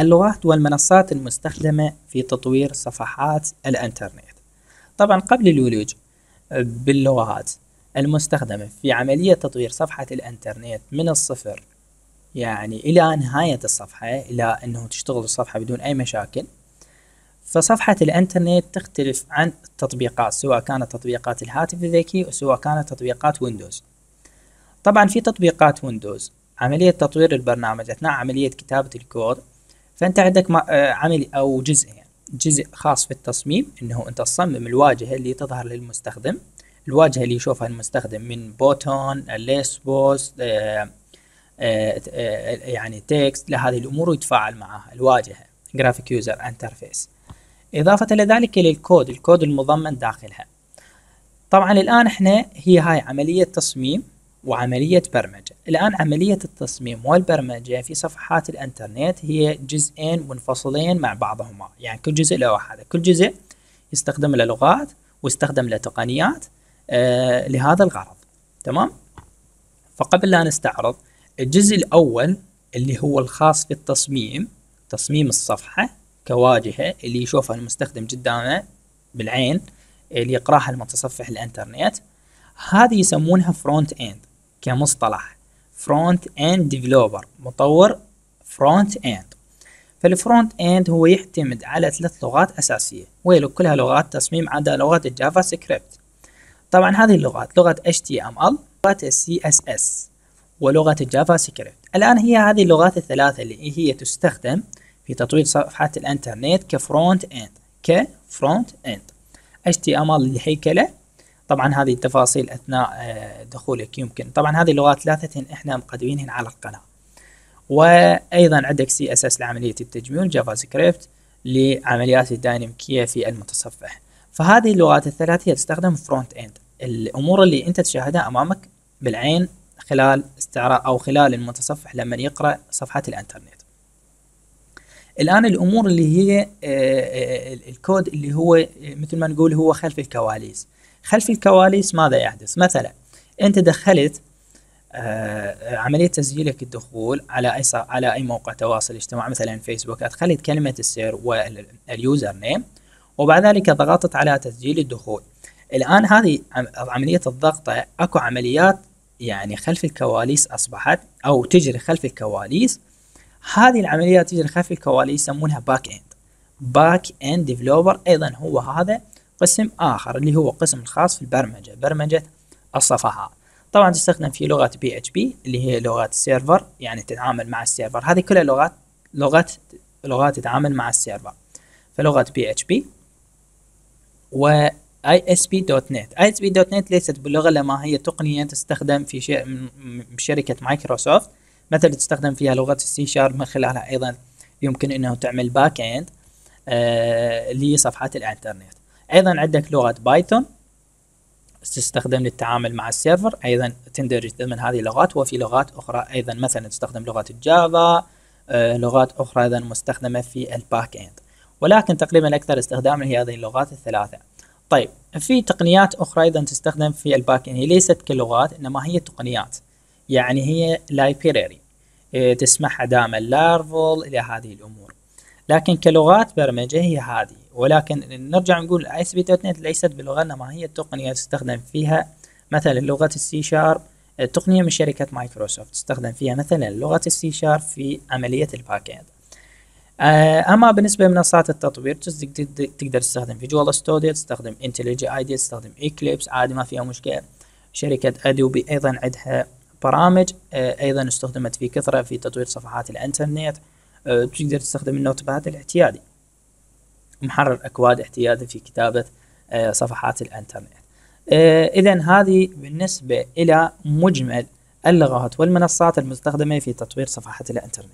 اللغات والمنصات المستخدمة في تطوير صفحات الإنترنت طبعا قبل الولوج باللغات المستخدمة في عملية تطوير صفحة الإنترنت من الصفر يعني إلى نهاية الصفحة إلى أنه تشتغل الصفحة بدون أي مشاكل فصفحة الإنترنت تختلف عن التطبيقات سواء كانت تطبيقات الهاتف الذكي وسواء كانت تطبيقات ويندوز طبعا في تطبيقات ويندوز عملية تطوير البرنامج أثناء عملية كتابة الكود فانت عندك آه، عمل او جزء يعني جزء خاص في التصميم انه انت تصمم الواجهه اللي تظهر للمستخدم الواجهه اللي يشوفها المستخدم من بوتون الليس بوست آه، آه، يعني تكست لهذه الامور ويتفاعل معها الواجهه جرافيك يوزر انترفيس اضافه الى ذلك للكود الكود المضمن داخلها طبعا الان احنا هي هاي عمليه تصميم وعملية برمجة الآن عملية التصميم والبرمجة في صفحات الانترنت هي جزئين منفصلين مع بعضهما يعني كل جزء له واحدة كل جزء يستخدم له لغات ويستخدم له تقنيات آه لهذا الغرض تمام فقبل لا نستعرض الجزء الأول اللي هو الخاص في التصميم تصميم الصفحة كواجهة اللي يشوفها المستخدم قدامه بالعين اللي يقراها المتصفح الانترنت هذه يسمونها فرونت اند كمصطلح فرونت اند ديفلوبر مطور فرونت اند فالفرونت اند هو يعتمد على ثلاث لغات اساسيه ويلو كلها لغات تصميم عدا لغة الجافا سكريبت طبعا هذه اللغات لغه HTML لغه CSS ولغه الجافا سكريبت الان هي هذه اللغات الثلاثه اللي هي تستخدم في تطوير صفحه الانترنت كفرونت اند كفرونت اند HTML للهيكله طبعا هذه التفاصيل اثناء آه، دخولك يمكن طبعا هذه اللغات ثلاثه احنا مقدمينهن على القناه وايضا عندك سي اس اس لعمليه التجميل جافا سكريبت لعمليات الدايناميكيه في المتصفح فهذه اللغات الثلاثه تستخدم فرونت اند الامور اللي انت تشاهدها امامك بالعين خلال استعراء او خلال المتصفح لما يقرا صفحه الانترنت الان الامور اللي هي آه، آه، الكود اللي هو مثل ما نقول هو خلف الكواليس خلف الكواليس ماذا يحدث مثلا انت دخلت آه، عملية تسجيلك الدخول على أي على أي موقع تواصل اجتماعي مثلا فيسبوك أدخلت كلمة السر واليوزر نيم وبعد ذلك ضغطت على تسجيل الدخول الآن هذه عملية الضغطة أكو عمليات يعني خلف الكواليس أصبحت أو تجري خلف الكواليس هذه العمليات تجري خلف الكواليس يسمونها باك إند باك إند ديفلوبر أيضا هو هذا قسم آخر اللي هو قسم الخاص في البرمجة برمجة الصفحات طبعا تستخدم في لغة بي اتش بي اللي هي لغة السيرفر يعني تتعامل مع السيرفر هذه كلها لغات لغات لغات تتعامل مع السيرفر فلغة بي اتش بي و اي اس بي دوت نت اي اس بي دوت نت ليست بلغه لما هي تقنيه تستخدم في شيء من شركه مايكروسوفت مثلا تستخدم فيها لغه السي شارب من خلالها ايضا يمكن انه تعمل باك اند آه لصفحه الانترنت ايضا عندك لغه بايثون تستخدم للتعامل مع السيرفر ايضا تندرج ضمن هذه اللغات وفي لغات اخرى ايضا مثلا تستخدم لغه الجافا آه، لغات اخرى ايضا مستخدمه في الباك اند ولكن تقريبا اكثر استخداما هي هذه اللغات الثلاثه طيب في تقنيات اخرى ايضا تستخدم في الباك اند هي ليست كلغات انما هي تقنيات يعني هي لايبراري آه، تسمحها دائما لارفل الى هذه الامور لكن كلغات برمجة هي هذه ولكن نرجع نقول اي اس بي دوت نت ليست بلغة ما هي التقنية تستخدم فيها مثلا لغة السي شارب تقنية من شركة مايكروسوفت تستخدم فيها مثلا لغة السي شارب في عملية الباك اند آه، اما بالنسبه لمنصات التطوير تقدر تستخدم فيجوال ستوديو تستخدم انتليج اي دي تستخدم اكليبس عادي ما فيها مشكله شركه ادوبي ايضا عندها برامج آه، ايضا استخدمت في كثره في تطوير صفحات الانترنت أه، تقدر تستخدم النوت باد الاعتيادي محرر اكواد اعتيادي في كتابه أه، صفحات الانترنت أه، اذا هذه بالنسبه الى مجمل اللغات والمنصات المستخدمه في تطوير صفحه الانترنت